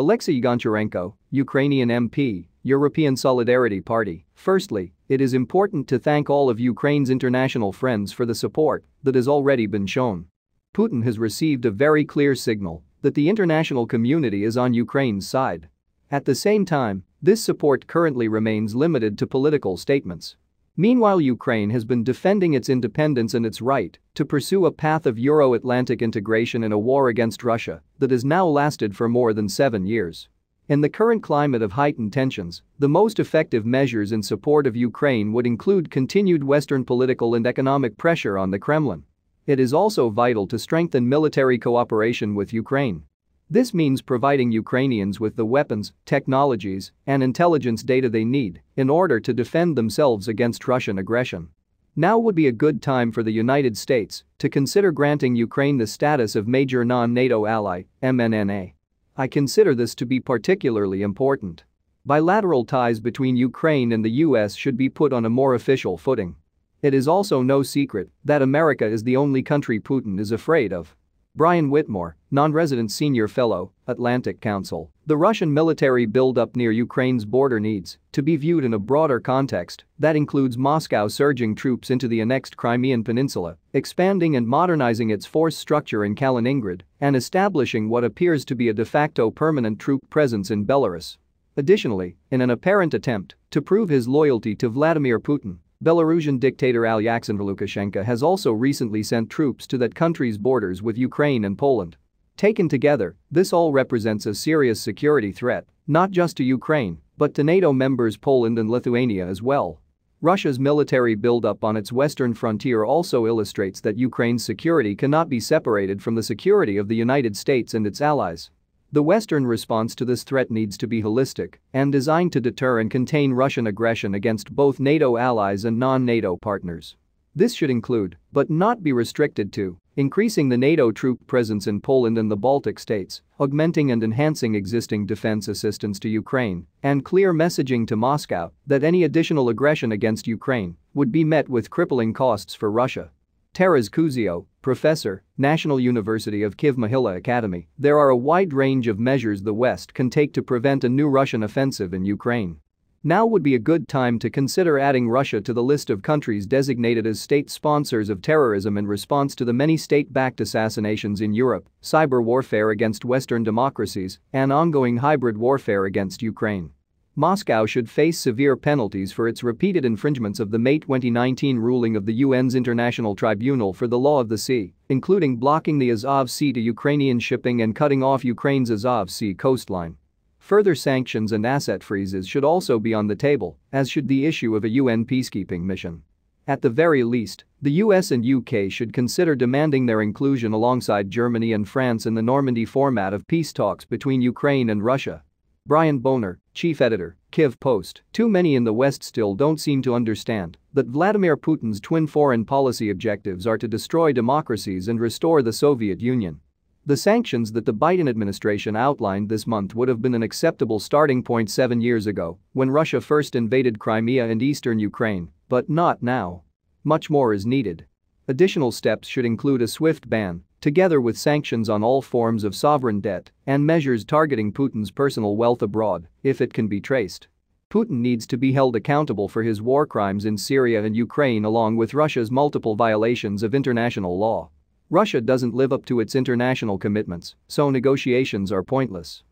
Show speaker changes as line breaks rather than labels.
Alexei Goncharenko, Ukrainian MP, European Solidarity Party, firstly, it is important to thank all of Ukraine's international friends for the support that has already been shown. Putin has received a very clear signal that the international community is on Ukraine's side. At the same time, this support currently remains limited to political statements. Meanwhile Ukraine has been defending its independence and its right to pursue a path of Euro-Atlantic integration in a war against Russia that has now lasted for more than seven years. In the current climate of heightened tensions, the most effective measures in support of Ukraine would include continued Western political and economic pressure on the Kremlin. It is also vital to strengthen military cooperation with Ukraine. This means providing Ukrainians with the weapons, technologies, and intelligence data they need in order to defend themselves against Russian aggression. Now would be a good time for the United States to consider granting Ukraine the status of major non-NATO ally, MNNA. I consider this to be particularly important. Bilateral ties between Ukraine and the US should be put on a more official footing. It is also no secret that America is the only country Putin is afraid of. Brian Whitmore, non-resident senior fellow, Atlantic Council. The Russian military buildup near Ukraine's border needs to be viewed in a broader context that includes Moscow surging troops into the annexed Crimean peninsula, expanding and modernizing its force structure in Kaliningrad, and establishing what appears to be a de facto permanent troop presence in Belarus. Additionally, in an apparent attempt to prove his loyalty to Vladimir Putin, Belarusian dictator Alyaksandr Lukashenko has also recently sent troops to that country's borders with Ukraine and Poland. Taken together, this all represents a serious security threat, not just to Ukraine, but to NATO members Poland and Lithuania as well. Russia's military buildup on its western frontier also illustrates that Ukraine's security cannot be separated from the security of the United States and its allies. The Western response to this threat needs to be holistic and designed to deter and contain Russian aggression against both NATO allies and non-NATO partners. This should include, but not be restricted to, increasing the NATO troop presence in Poland and the Baltic states, augmenting and enhancing existing defense assistance to Ukraine, and clear messaging to Moscow that any additional aggression against Ukraine would be met with crippling costs for Russia. Teres Kuzio, professor, National University of Kiv Mahila Academy, there are a wide range of measures the West can take to prevent a new Russian offensive in Ukraine. Now would be a good time to consider adding Russia to the list of countries designated as state sponsors of terrorism in response to the many state-backed assassinations in Europe, cyber warfare against Western democracies, and ongoing hybrid warfare against Ukraine. Moscow should face severe penalties for its repeated infringements of the May 2019 ruling of the UN's International Tribunal for the Law of the Sea, including blocking the Azov Sea to Ukrainian shipping and cutting off Ukraine's Azov Sea coastline. Further sanctions and asset freezes should also be on the table, as should the issue of a UN peacekeeping mission. At the very least, the US and UK should consider demanding their inclusion alongside Germany and France in the Normandy format of peace talks between Ukraine and Russia Brian Boner, chief editor, Kiv Post, too many in the West still don't seem to understand that Vladimir Putin's twin foreign policy objectives are to destroy democracies and restore the Soviet Union. The sanctions that the Biden administration outlined this month would have been an acceptable starting point seven years ago when Russia first invaded Crimea and eastern Ukraine, but not now. Much more is needed. Additional steps should include a swift ban, together with sanctions on all forms of sovereign debt and measures targeting Putin's personal wealth abroad, if it can be traced. Putin needs to be held accountable for his war crimes in Syria and Ukraine along with Russia's multiple violations of international law. Russia doesn't live up to its international commitments, so negotiations are pointless.